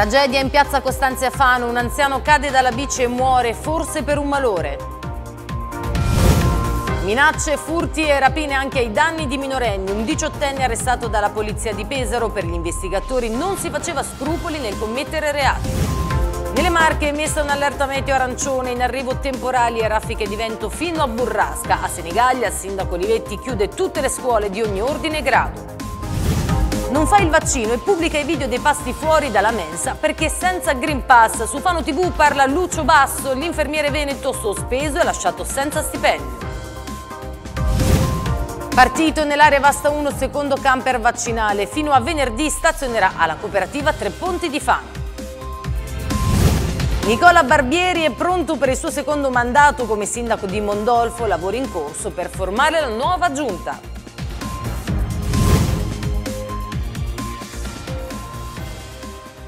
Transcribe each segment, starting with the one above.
Tragedia in piazza Costanzia Fano, un anziano cade dalla bici e muore, forse per un malore. Minacce, furti e rapine anche ai danni di minorenni. Un diciottenne arrestato dalla polizia di Pesaro per gli investigatori non si faceva scrupoli nel commettere reati. Nelle Marche è messa un'allerta meteo arancione, in arrivo temporali e raffiche di vento fino a Burrasca. A Senigallia, il sindaco Olivetti chiude tutte le scuole di ogni ordine e grado. Non fa il vaccino e pubblica i video dei pasti fuori dalla mensa perché senza Green Pass. Su Fano TV parla Lucio Basso, l'infermiere veneto sospeso e lasciato senza stipendio. Partito nell'area Vasta 1 secondo camper vaccinale. Fino a venerdì stazionerà alla cooperativa Tre Ponti di Fano. Nicola Barbieri è pronto per il suo secondo mandato come sindaco di Mondolfo, lavori in corso per formare la nuova giunta.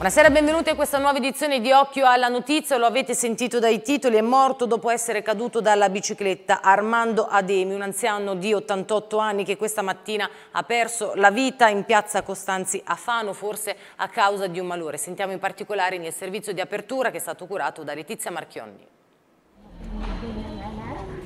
Buonasera e benvenuti a questa nuova edizione di Occhio alla Notizia. Lo avete sentito dai titoli, è morto dopo essere caduto dalla bicicletta Armando Ademi, un anziano di 88 anni che questa mattina ha perso la vita in piazza Costanzi a Fano, forse a causa di un malore. Sentiamo in particolare nel servizio di apertura che è stato curato da Letizia Marchionni.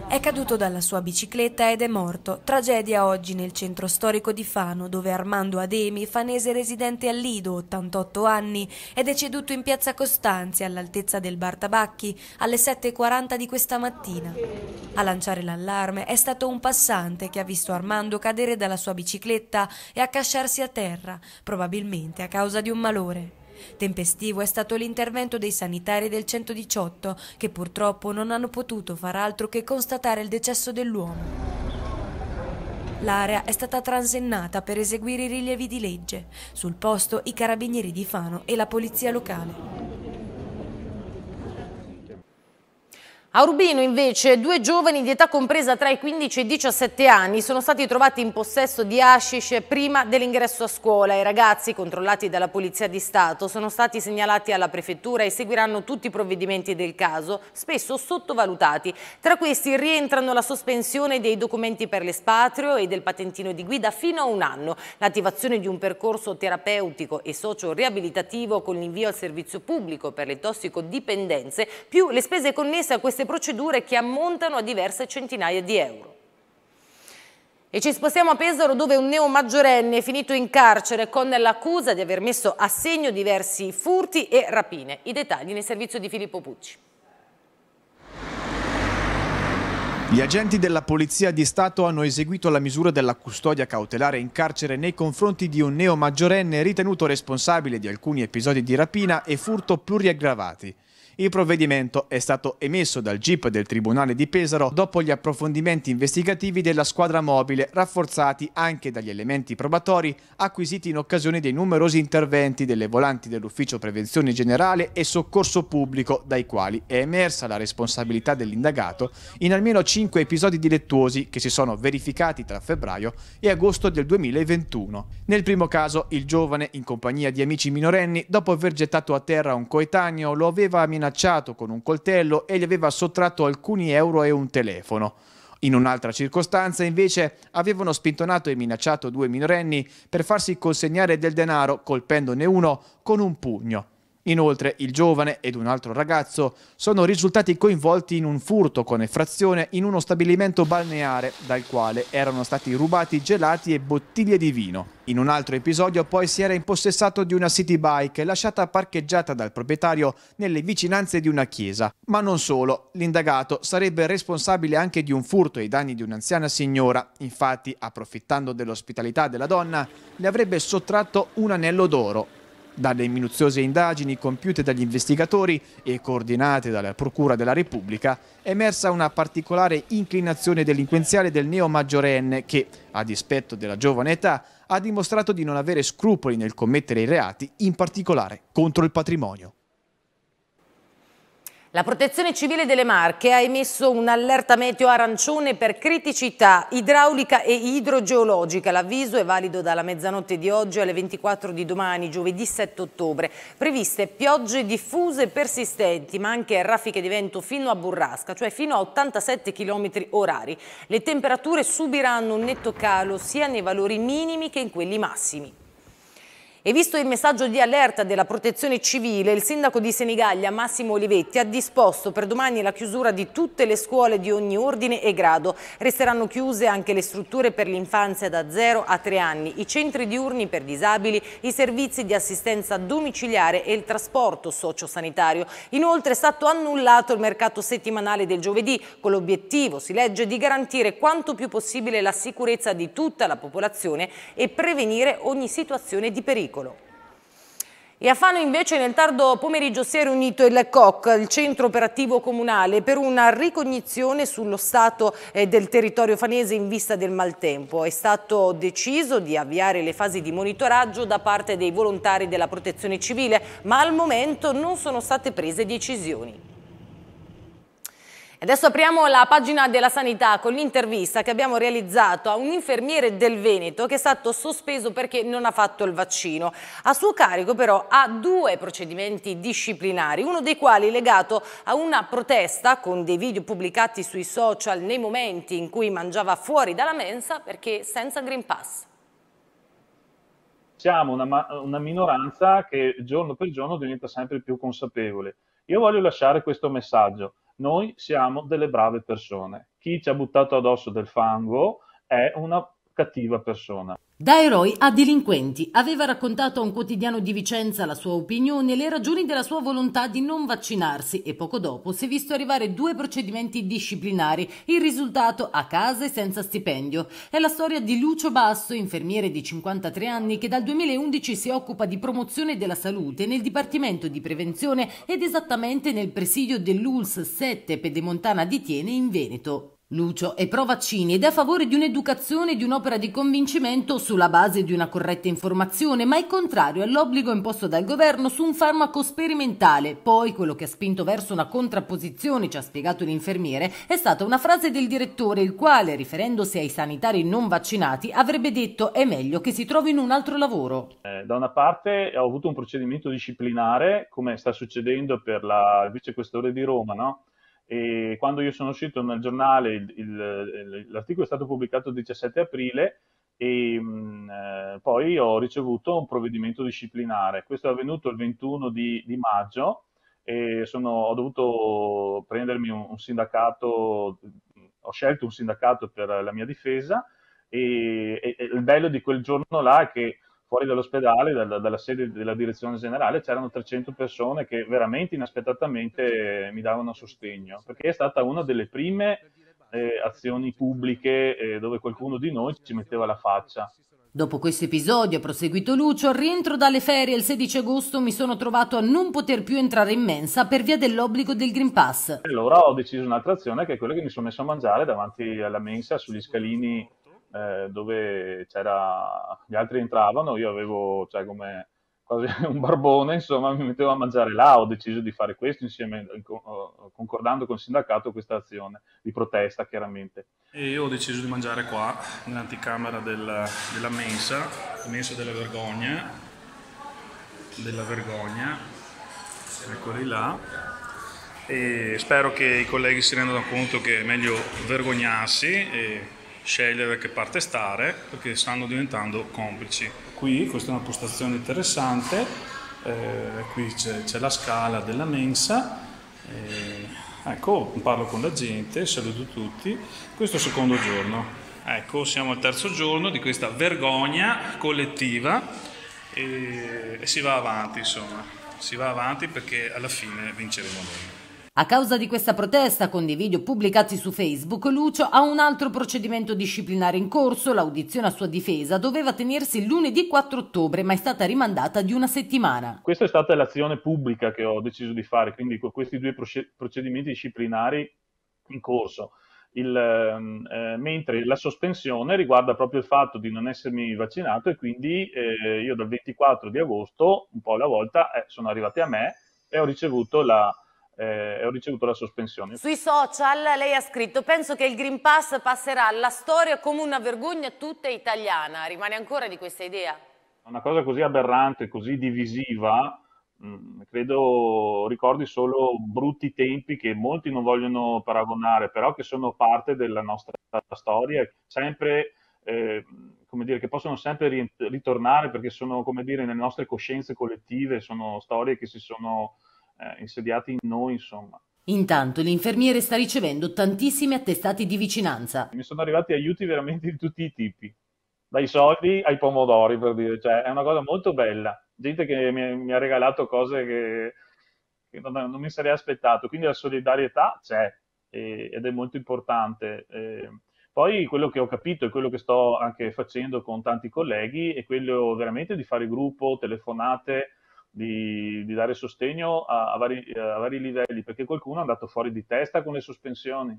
È caduto dalla sua bicicletta ed è morto. Tragedia oggi nel centro storico di Fano, dove Armando Ademi, fanese residente a Lido, 88 anni, è deceduto in piazza Costanzi, all'altezza del bar Tabacchi, alle 7.40 di questa mattina. A lanciare l'allarme è stato un passante che ha visto Armando cadere dalla sua bicicletta e accasciarsi a terra, probabilmente a causa di un malore. Tempestivo è stato l'intervento dei sanitari del 118 che purtroppo non hanno potuto far altro che constatare il decesso dell'uomo. L'area è stata transennata per eseguire i rilievi di legge. Sul posto i carabinieri di Fano e la polizia locale. A Urbino invece due giovani di età compresa tra i 15 e i 17 anni sono stati trovati in possesso di hashish prima dell'ingresso a scuola. I ragazzi, controllati dalla Polizia di Stato, sono stati segnalati alla Prefettura e seguiranno tutti i provvedimenti del caso, spesso sottovalutati. Tra questi rientrano la sospensione dei documenti per l'espatrio e del patentino di guida fino a un anno, l'attivazione di un percorso terapeutico e socio-riabilitativo con l'invio al servizio pubblico per le tossicodipendenze, più le spese connesse a queste procedure che ammontano a diverse centinaia di euro. E ci spostiamo a Pesaro dove un neo maggiorenne è finito in carcere con l'accusa di aver messo a segno diversi furti e rapine. I dettagli nel servizio di Filippo Pucci. Gli agenti della Polizia di Stato hanno eseguito la misura della custodia cautelare in carcere nei confronti di un neo maggiorenne ritenuto responsabile di alcuni episodi di rapina e furto pluriaggravati. Il provvedimento è stato emesso dal GIP del Tribunale di Pesaro dopo gli approfondimenti investigativi della squadra mobile, rafforzati anche dagli elementi probatori acquisiti in occasione dei numerosi interventi delle volanti dell'Ufficio Prevenzione Generale e Soccorso Pubblico, dai quali è emersa la responsabilità dell'indagato in almeno cinque episodi dilettuosi che si sono verificati tra febbraio e agosto del 2021. Nel primo caso, il giovane, in compagnia di amici minorenni, dopo aver gettato a terra un coetaneo, lo aveva minacciato minacciato con un coltello e gli aveva sottratto alcuni euro e un telefono. In un'altra circostanza, invece, avevano spintonato e minacciato due minorenni per farsi consegnare del denaro, colpendone uno con un pugno. Inoltre il giovane ed un altro ragazzo sono risultati coinvolti in un furto con effrazione in uno stabilimento balneare dal quale erano stati rubati gelati e bottiglie di vino. In un altro episodio poi si era impossessato di una city bike lasciata parcheggiata dal proprietario nelle vicinanze di una chiesa. Ma non solo, l'indagato sarebbe responsabile anche di un furto ai danni di un'anziana signora. Infatti, approfittando dell'ospitalità della donna, le avrebbe sottratto un anello d'oro dalle minuziose indagini compiute dagli investigatori e coordinate dalla Procura della Repubblica è emersa una particolare inclinazione delinquenziale del neo maggiorenne che, a dispetto della giovane età, ha dimostrato di non avere scrupoli nel commettere i reati, in particolare contro il patrimonio. La protezione civile delle Marche ha emesso un'allerta meteo arancione per criticità idraulica e idrogeologica. L'avviso è valido dalla mezzanotte di oggi alle 24 di domani, giovedì 7 ottobre. Previste piogge diffuse e persistenti, ma anche raffiche di vento fino a burrasca, cioè fino a 87 km orari. Le temperature subiranno un netto calo sia nei valori minimi che in quelli massimi. E visto il messaggio di allerta della protezione civile, il sindaco di Senigallia, Massimo Olivetti, ha disposto per domani la chiusura di tutte le scuole di ogni ordine e grado. Resteranno chiuse anche le strutture per l'infanzia da 0 a 3 anni, i centri diurni per disabili, i servizi di assistenza domiciliare e il trasporto sociosanitario. Inoltre è stato annullato il mercato settimanale del giovedì con l'obiettivo, si legge, di garantire quanto più possibile la sicurezza di tutta la popolazione e prevenire ogni situazione di pericolo secolo. E a Fano invece nel tardo pomeriggio si è riunito il COC, il centro operativo comunale, per una ricognizione sullo stato eh, del territorio fanese in vista del maltempo. È stato deciso di avviare le fasi di monitoraggio da parte dei volontari della protezione civile, ma al momento non sono state prese decisioni. Adesso apriamo la pagina della sanità con l'intervista che abbiamo realizzato a un infermiere del Veneto che è stato sospeso perché non ha fatto il vaccino. A suo carico però ha due procedimenti disciplinari, uno dei quali legato a una protesta con dei video pubblicati sui social nei momenti in cui mangiava fuori dalla mensa perché senza Green Pass. Siamo una, una minoranza che giorno per giorno diventa sempre più consapevole. Io voglio lasciare questo messaggio noi siamo delle brave persone. Chi ci ha buttato addosso del fango è una cattiva persona. Da eroi a delinquenti. Aveva raccontato a un quotidiano di Vicenza la sua opinione e le ragioni della sua volontà di non vaccinarsi e poco dopo si è visto arrivare due procedimenti disciplinari, il risultato a casa e senza stipendio. È la storia di Lucio Basso, infermiere di 53 anni che dal 2011 si occupa di promozione della salute nel Dipartimento di Prevenzione ed esattamente nel presidio dell'ULS 7 Pedemontana di Tiene in Veneto. Lucio è pro vaccini ed è a favore di un'educazione e di un'opera di convincimento sulla base di una corretta informazione, ma è contrario all'obbligo imposto dal governo su un farmaco sperimentale. Poi quello che ha spinto verso una contrapposizione, ci ha spiegato l'infermiere, è stata una frase del direttore, il quale, riferendosi ai sanitari non vaccinati, avrebbe detto è meglio che si trovi in un altro lavoro. Eh, da una parte ho avuto un procedimento disciplinare, come sta succedendo per la vicequestore di Roma, no? e quando io sono uscito nel giornale il, il, l'articolo è stato pubblicato il 17 aprile e mh, mm, eh, poi ho ricevuto un provvedimento disciplinare. Questo è avvenuto il 21 di, di maggio e sono, ho dovuto prendermi un, un, sindacato, ho scelto un sindacato per la mia difesa e, e, e il bello di quel giorno là è che fuori dall'ospedale, dalla, dalla, sede della direzione generale, c'erano 300 persone che veramente inaspettatamente mi davano sostegno, perché è stata una delle prime eh, azioni pubbliche eh, dove qualcuno di noi ci metteva la faccia. Dopo questo episodio, ha proseguito Lucio, rientro dalle ferie il 16 agosto mi sono trovato a non poter più entrare in mensa per via dell'obbligo del Green Pass. Allora ho deciso un'altra azione che è quella che mi sono messo a mangiare davanti alla mensa sugli scalini eh, dove c'era, gli altri entravano, io avevo cioè, come quasi un barbone, insomma mi mettevo a mangiare là, ho deciso di fare questo insieme, eh, eh, concordando con il sindacato questa azione di protesta chiaramente. E io ho deciso di mangiare qua, nell'anticamera del, della mensa, la mensa della vergogna, della vergogna, eccoli là e spero che i colleghi si rendano conto che è meglio vergognarsi e scegliere da che parte stare perché stanno diventando complici. Qui questa è una postazione interessante, eh, qui c'è, c'è, la scala della mensa, eh, ecco parlo con la gente, saluto tutti, questo è il secondo giorno. Ecco, siamo al terzo giorno di questa vergogna collettiva e, e si va avanti insomma, si va avanti perché alla fine vinceremo noi. A causa di questa protesta, con dei video pubblicati su Facebook, Lucio ha un altro procedimento disciplinare in corso. L'audizione a sua difesa doveva tenersi lunedì 4 ottobre, ma è stata rimandata di una settimana. Questa è stata l'azione pubblica che ho deciso di fare, quindi con questi due procedimenti disciplinari in corso. Il, ehm, eh, mentre la sospensione riguarda proprio il fatto di non essermi vaccinato e quindi eh, io dal 24 di agosto, un po' alla volta, eh, sono arrivati a me e ho ricevuto la, eh, ho ricevuto la sospensione. Sui social lei ha scritto penso che il Green Pass passerà alla storia come una vergogna tutta italiana, rimane ancora di questa idea? Una cosa così aberrante, così divisiva, mh, mm, credo ricordi solo brutti tempi che molti non vogliono paragonare, però che sono parte della nostra storia, sempre... Eh, come dire, che possono sempre ritornare perché sono come dire, nelle nostre coscienze collettive, sono storie che si sono eh, insediati noi, insomma. Intanto l'infermiere sta ricevendo tantissimi attestati di vicinanza. Mi sono arrivati aiuti veramente di tutti i tipi, dai soldi ai pomodori per dire, cioè è una cosa molto bella. Gente che mi, mi ha regalato cose che, che non, non, mi sarei aspettato, quindi la solidarietà c'è e, ed è molto importante. E, poi quello che ho capito e quello che sto anche facendo con tanti colleghi è quello veramente di fare gruppo, telefonate, di, di dare sostegno a, a, vari, eh, a vari livelli, perché qualcuno è andato fuori di testa con le sospensioni.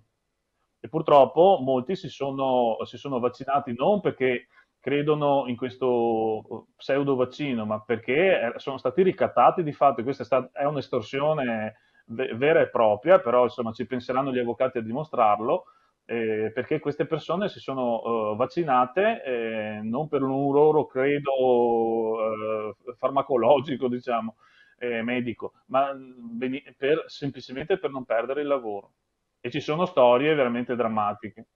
E purtroppo molti si sono, si sono vaccinati non perché credono in questo pseudo vaccino, ma perché eh, sono stati ricattati di fatto, questa è, stata, è un'estorsione vera e propria, però insomma ci penseranno gli avvocati a dimostrarlo, eh, perché queste persone si sono eh, vaccinate eh, non per un loro credo eh, farmacologico, diciamo, eh, medico, ma mm, per, semplicemente per non perdere il lavoro. E ci sono storie veramente drammatiche.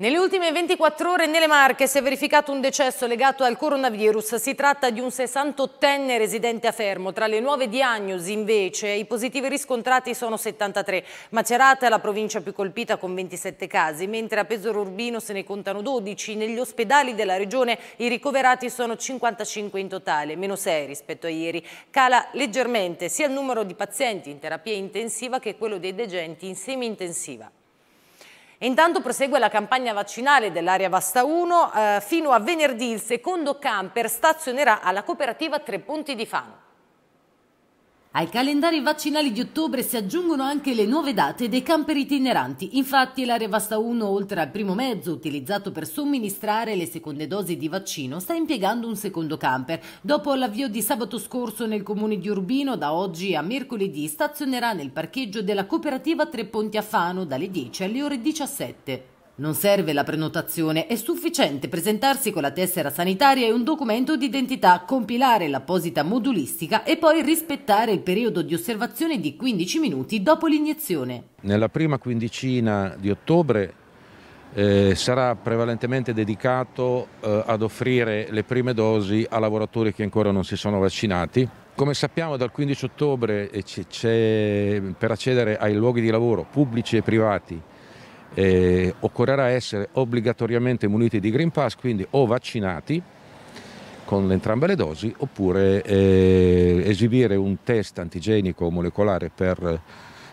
Nelle ultime 24 ore nelle Marche si è verificato un decesso legato al coronavirus. Si tratta di un 68enne residente a Fermo. Tra le nuove diagnosi, invece, i positivi riscontrati sono 73. Macerata è la provincia più colpita con 27 casi, mentre a Pesaro Urbino se ne contano 12. Negli ospedali della regione i ricoverati sono 55 in totale, meno 6 rispetto a ieri. Cala leggermente sia il numero di pazienti in terapia intensiva che quello dei degenti in semi-intensiva intanto prosegue la campagna vaccinale dell'area Vasta 1. Eh, fino a venerdì il secondo camper stazionerà alla cooperativa Tre Ponti di Fano. Ai calendari vaccinali di ottobre si aggiungono anche le nuove date dei camper itineranti. Infatti l'area Vasta 1, oltre al primo mezzo utilizzato per somministrare le seconde dosi di vaccino, sta impiegando un secondo camper. Dopo l'avvio di sabato scorso nel comune di Urbino, da oggi a mercoledì stazionerà nel parcheggio della cooperativa Tre Ponti a Fano dalle 10 alle ore 17. Non serve la prenotazione, è sufficiente presentarsi con la tessera sanitaria e un documento d'identità, compilare l'apposita modulistica e poi rispettare il periodo di osservazione di 15 minuti dopo l'iniezione. Nella prima quindicina di ottobre eh, sarà prevalentemente dedicato eh, ad offrire le prime dosi a lavoratori che ancora non si sono vaccinati. Come sappiamo dal 15 ottobre eh, per accedere ai luoghi di lavoro pubblici e privati eh, occorrerà essere obbligatoriamente muniti di Green Pass, quindi o vaccinati con entrambe le dosi oppure eh, esibire un test antigenico molecolare per eh,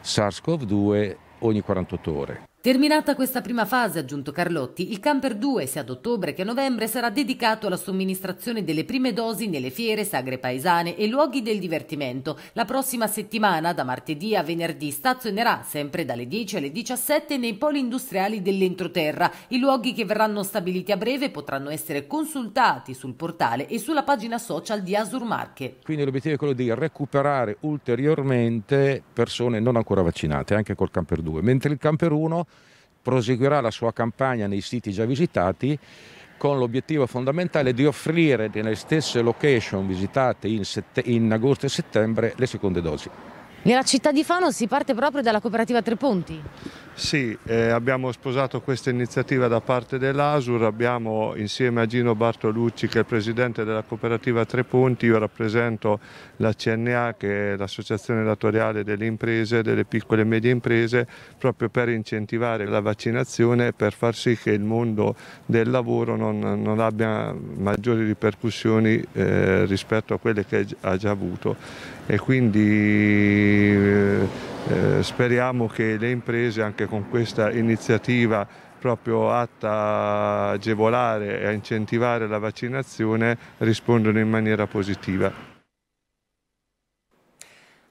SARS-CoV-2 ogni 48 ore. Terminata questa prima fase, ha aggiunto Carlotti, il Camper 2 sia ad ottobre che a novembre sarà dedicato alla somministrazione delle prime dosi nelle fiere, sagre paesane e luoghi del divertimento. La prossima settimana, da martedì a venerdì, stazionerà sempre dalle 10 alle 17 nei poli industriali dell'entroterra. I luoghi che verranno stabiliti a breve potranno essere consultati sul portale e sulla pagina social di Asur Marche. Quindi l'obiettivo è quello di recuperare ulteriormente persone non ancora vaccinate, anche col Camper 2, mentre il Camper 1 proseguirà la sua campagna nei siti già visitati con l'obiettivo fondamentale di offrire nelle stesse location visitate in, in agosto e settembre le seconde dosi. Nella città di Fano si parte proprio dalla cooperativa Tre Ponti. Sì, eh, abbiamo sposato questa iniziativa da parte dell'ASUR, abbiamo insieme a Gino Bartolucci che è il presidente della cooperativa Tre Ponti, io rappresento la CNA che è l'associazione datoriale delle imprese, delle piccole e medie imprese, proprio per incentivare la vaccinazione e per far sì che il mondo del lavoro non, non abbia maggiori ripercussioni eh, rispetto a quelle che ha già avuto e quindi eh, eh speriamo che le imprese anche con questa iniziativa proprio atta a agevolare e a incentivare la vaccinazione rispondono in maniera positiva.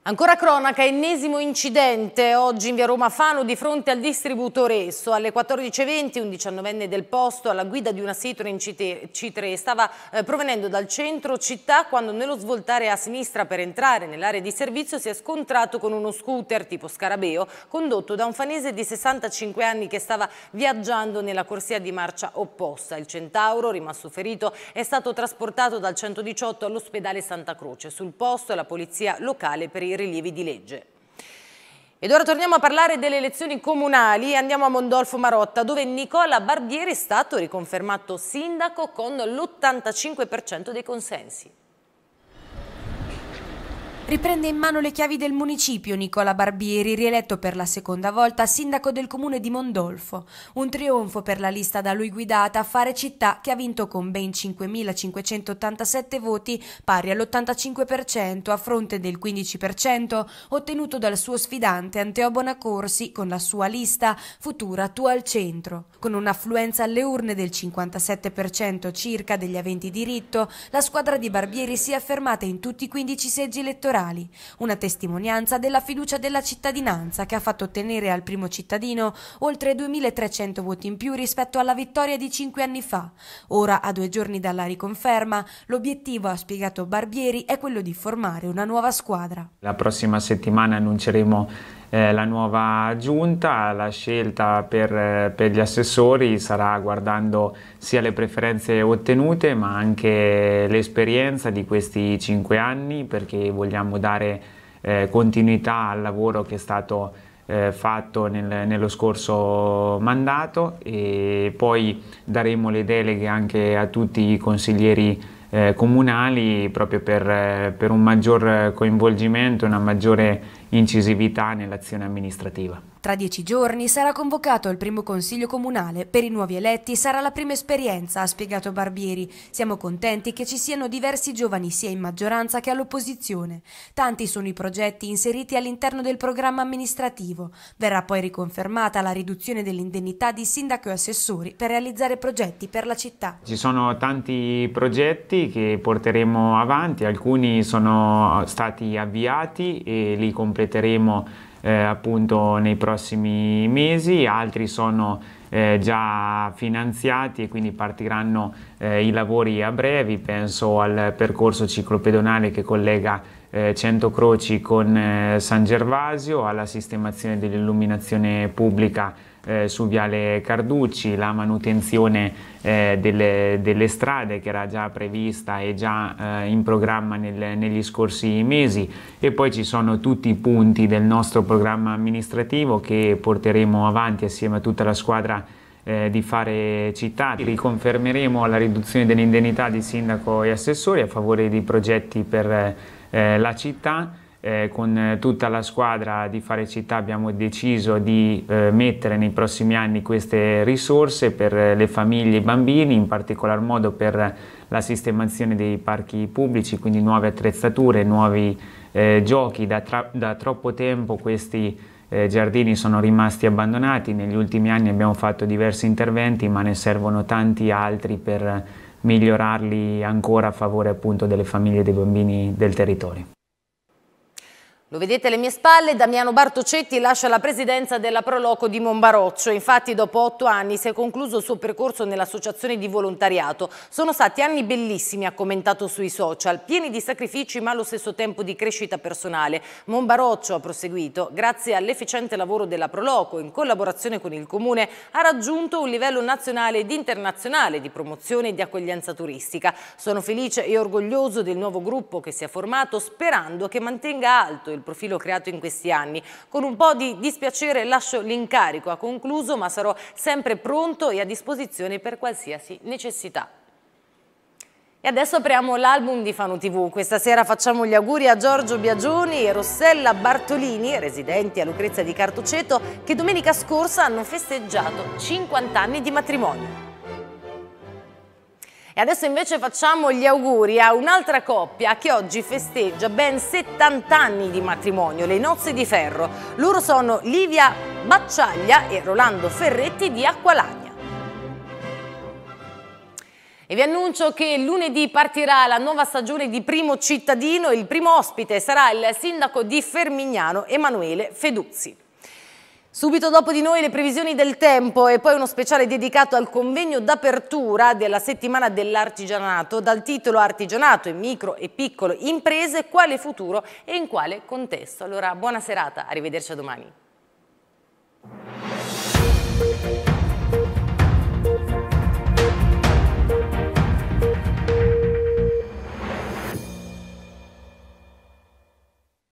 Ancora cronaca, ennesimo incidente oggi in via Roma Fano di fronte al distributore Esso. Alle 14.20 un 19enne del posto alla guida di una Citroen C3 stava eh, provenendo dal centro città quando nello svoltare a sinistra per entrare nell'area di servizio si è scontrato con uno scooter tipo scarabeo condotto da un fanese di 65 anni che stava viaggiando nella corsia di marcia opposta. Il centauro, rimasto ferito, è stato trasportato dal 118 all'ospedale Santa Croce. Sul posto la polizia locale per i rilievi di legge. Ed ora torniamo a parlare delle elezioni comunali e andiamo a Mondolfo Marotta dove Nicola Barbieri è stato riconfermato sindaco con l'85% dei consensi. Riprende in mano le chiavi del municipio Nicola Barbieri, rieletto per la seconda volta sindaco del comune di Mondolfo. Un trionfo per la lista da lui guidata Fare Città che ha vinto con ben 5.587 voti, pari all'85% a fronte del 15% ottenuto dal suo sfidante Anteo Bonacorsi con la sua lista Futura tu al centro. Con un'affluenza alle urne del 57% circa degli aventi diritto, la squadra di Barbieri si è affermata in tutti i 15 seggi elettorali elettorali, una testimonianza della fiducia della cittadinanza che ha fatto ottenere al primo cittadino oltre 2.300 voti in più rispetto alla vittoria di cinque anni fa. Ora, a due giorni dalla riconferma, l'obiettivo, ha spiegato Barbieri, è quello di formare una nuova squadra. La prossima settimana annunceremo eh, la nuova giunta, la scelta per, eh, per, gli assessori sarà guardando sia le preferenze ottenute ma anche l'esperienza di questi cinque anni perché vogliamo dare eh, continuità al lavoro che è stato eh, fatto nel, nello scorso mandato e poi daremo le deleghe anche a tutti i consiglieri eh, comunali proprio per, eh, per un maggior coinvolgimento, una maggiore incisività nell'azione amministrativa. Tra dieci giorni sarà convocato il primo consiglio comunale. Per i nuovi eletti sarà la prima esperienza, ha spiegato Barbieri. Siamo contenti che ci siano diversi giovani sia in maggioranza che all'opposizione. Tanti sono i progetti inseriti all'interno del programma amministrativo. Verrà poi riconfermata la riduzione dell'indennità di sindaco e assessori per realizzare progetti per la città. Ci sono tanti progetti che porteremo avanti, alcuni sono stati avviati e li compriamo completeremo eh, appunto nei prossimi mesi, altri sono eh, già finanziati e quindi partiranno eh, i lavori a brevi, penso al percorso ciclopedonale che collega eh, Cento Croci con eh, San Gervasio, alla sistemazione dell'illuminazione pubblica eh, su Viale Carducci, la manutenzione eh, delle, delle, strade che era già prevista e già eh, in programma nel, negli scorsi mesi e poi ci sono tutti i punti del nostro programma amministrativo che porteremo avanti assieme a tutta la squadra eh, di fare città. Riconfermeremo la riduzione dell'indennità di sindaco e assessori a favore di progetti per eh, la città eh, con eh, tutta la squadra di Fare Città abbiamo deciso di eh, mettere nei prossimi anni queste risorse per eh, le famiglie e i bambini, in particolar modo per la sistemazione dei parchi pubblici, quindi nuove attrezzature, nuovi eh, giochi. Da, da, troppo tempo questi eh, giardini sono rimasti abbandonati, negli ultimi anni abbiamo fatto diversi interventi ma ne servono tanti altri per migliorarli ancora a favore appunto delle famiglie e dei bambini del territorio. Lo vedete alle mie spalle, Damiano Bartocetti lascia la presidenza della Proloco di Monbaroccio. Infatti dopo otto anni si è concluso il suo percorso nell'associazione di volontariato. Sono stati anni bellissimi, ha commentato sui social, pieni di sacrifici ma allo stesso tempo di crescita personale. Monbaroccio, ha proseguito, grazie all'efficiente lavoro della Proloco, in collaborazione con il Comune, ha raggiunto un livello nazionale ed internazionale di promozione e di accoglienza turistica. Sono felice e orgoglioso del nuovo gruppo che si è formato, sperando che mantenga alto il il profilo creato in questi anni. Con un po' di dispiacere lascio l'incarico, ha concluso, ma sarò sempre pronto e a disposizione per qualsiasi necessità. E adesso apriamo l'album di Fano TV. Questa sera facciamo gli auguri a Giorgio Biagioni e Rossella Bartolini, residenti a Lucrezia di Cartuceto, che domenica scorsa hanno festeggiato 50 anni di matrimonio. E adesso invece facciamo gli auguri a un'altra coppia che oggi festeggia ben 70 anni di matrimonio, le nozze di ferro. Loro sono Livia Bacciaglia e Rolando Ferretti di Acqualagna. E vi annuncio che lunedì partirà la nuova stagione di Primo Cittadino. Il primo ospite sarà il sindaco di Fermignano, Emanuele Feduzzi. Subito dopo di noi le previsioni del tempo e poi uno speciale dedicato al convegno d'apertura della settimana dell'artigianato dal titolo Artigianato in micro e piccolo imprese, quale futuro e in quale contesto. Allora buona serata, arrivederci a domani.